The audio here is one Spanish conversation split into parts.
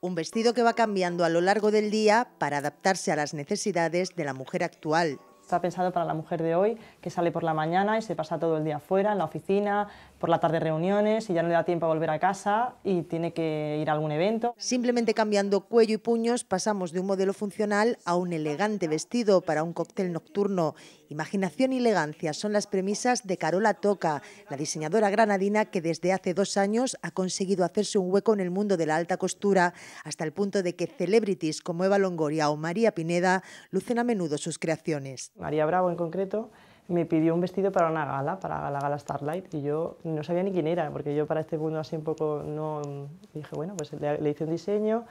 Un vestido que va cambiando a lo largo del día para adaptarse a las necesidades de la mujer actual. Está pensado para la mujer de hoy, que sale por la mañana y se pasa todo el día fuera en la oficina, por la tarde reuniones y ya no le da tiempo a volver a casa y tiene que ir a algún evento. Simplemente cambiando cuello y puños pasamos de un modelo funcional a un elegante vestido para un cóctel nocturno Imaginación y elegancia son las premisas de Carola Toca, la diseñadora granadina que desde hace dos años ha conseguido hacerse un hueco en el mundo de la alta costura hasta el punto de que celebrities como Eva Longoria o María Pineda lucen a menudo sus creaciones. María Bravo en concreto me pidió un vestido para una gala, para la gala Starlight, y yo no sabía ni quién era, porque yo para este mundo así un poco no... Dije, bueno, pues le, hice un diseño,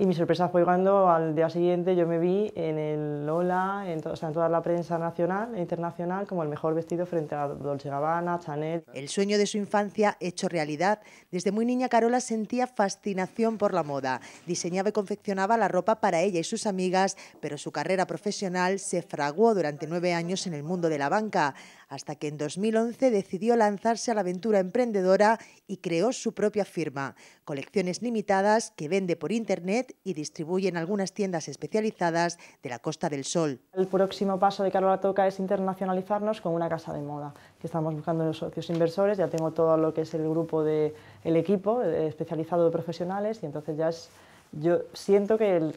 y mi sorpresa fue cuando al día siguiente yo me vi en el Lola, en, en toda la prensa nacional e internacional, como el mejor vestido frente a Dolce Gabbana, Chanel. El sueño de su infancia hecho realidad. Desde muy niña Carola sentía fascinación por la moda. Diseñaba y confeccionaba la ropa para ella y sus amigas, pero su carrera profesional se fraguó durante nueve años en el mundo de la banca hasta que en 2011 decidió lanzarse a la aventura emprendedora y creó su propia firma, colecciones limitadas que vende por Internet y distribuye en algunas tiendas especializadas de la Costa del Sol. El próximo paso de Carola Toca es internacionalizarnos con una casa de moda, que estamos buscando los socios inversores, ya tengo todo lo que es el grupo del equipo eh, especializado de profesionales y entonces ya es yo siento que, el,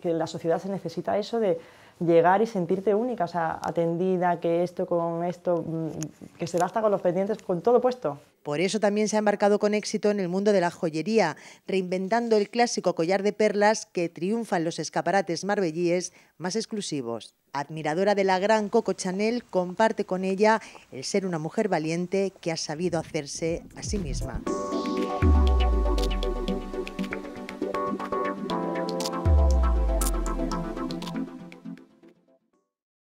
que, la sociedad se necesita eso de llegar y sentirte única, o sea, atendida, que esto con esto, mm, que se basta con los pendientes, con todo puesto. Por eso también se ha embarcado con éxito en el mundo de la joyería, reinventando el clásico collar de perlas que triunfa en los escaparates marbellíes más exclusivos. Admiradora de la gran Coco Chanel, comparte con ella el ser una mujer valiente que ha sabido hacerse a sí misma.